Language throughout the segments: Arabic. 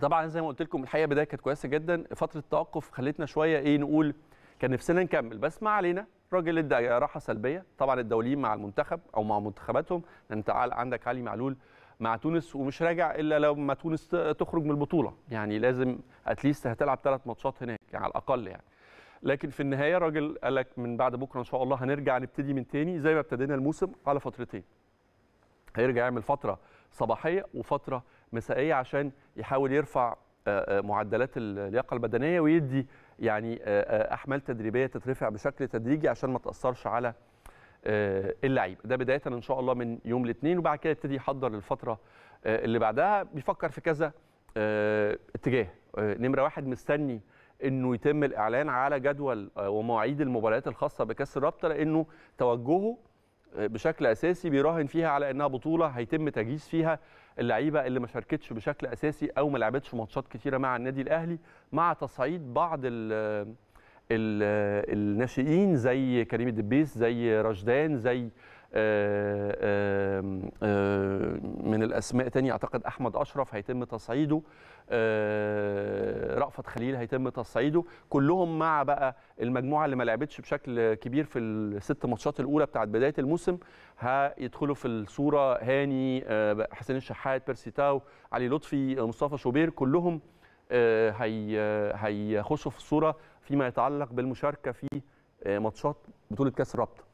طبعا زي ما قلت لكم الحقيقه بدايه كانت كويسه جدا فتره التوقف خلتنا شويه ايه نقول كان نفسنا نكمل بس ما علينا الراجل ادى راحه سلبيه طبعا الدوليين مع المنتخب او مع منتخباتهم انت عندك علي معلول مع تونس ومش راجع الا لما تونس تخرج من البطوله يعني لازم اتليست هتلعب ثلاث ماتشات هناك يعني على الاقل يعني لكن في النهايه الراجل قال لك من بعد بكره ان شاء الله هنرجع نبتدي من تاني زي ما ابتدينا الموسم على فترتين هيرجع يعمل فتره صباحيه وفتره مسائيه عشان يحاول يرفع آه، آه، معدلات اللياقه البدنيه ويدي يعني آه، احمال تدريبيه تترفع بشكل تدريجي عشان ما تاثرش على اللعيبه ده بدايه ان شاء الله من يوم الاثنين وبعد كده يبتدي يحضر للفتره اللي بعدها بيفكر في كذا اتجاه نمره واحد مستني انه يتم الاعلان على جدول ومواعيد المباريات الخاصه بكاس الرابطه لانه توجهه بشكل اساسي بيراهن فيها على انها بطوله هيتم تجهيز فيها اللعيبه اللي ما شاركتش بشكل اساسي او ما لعبتش ماتشات كتيره مع النادي الاهلي مع تصعيد بعض الـ الـ الناشئين زي كريم الدبيس زي رشدان زي آه، آه، آه، من الاسماء تاني اعتقد احمد اشرف هيتم تصعيده رأفت خليل هيتم تصعيده كلهم مع بقى المجموعه اللي ما لعبتش بشكل كبير في الست ماتشات الاولى بتاعت بدايه الموسم هيدخلوا في الصوره هاني آه، حسين الشحات بيرسي تاو علي لطفي آه، مصطفى شوبير كلهم آه، هيخشوا في الصوره فيما يتعلق بالمشاركه في ماتشات بطوله كاس الرابطه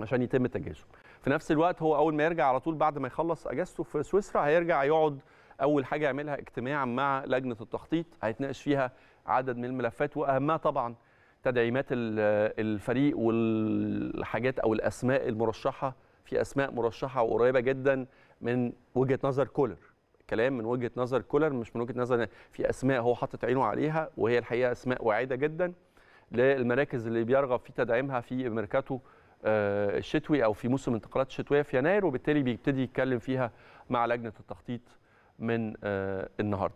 عشان يتم تجهيزه في نفس الوقت هو اول ما يرجع على طول بعد ما يخلص اجازته في سويسرا هيرجع يقعد اول حاجه يعملها اجتماع مع لجنه التخطيط هيتناقش فيها عدد من الملفات واهمها طبعا تدعيمات الفريق والحاجات او الاسماء المرشحه في اسماء مرشحه وقريبه جدا من وجهه نظر كولر كلام من وجهه نظر كولر مش من وجهه نظر في اسماء هو حاطط عينه عليها وهي الحقيقه اسماء واعده جدا للمراكز اللي بيرغب في تدعيمها في ميركاتو آه، الشتوي او في موسم الانتقالات الشتويه في يناير وبالتالي بيبتدي يتكلم فيها مع لجنه التخطيط من آه، النهارده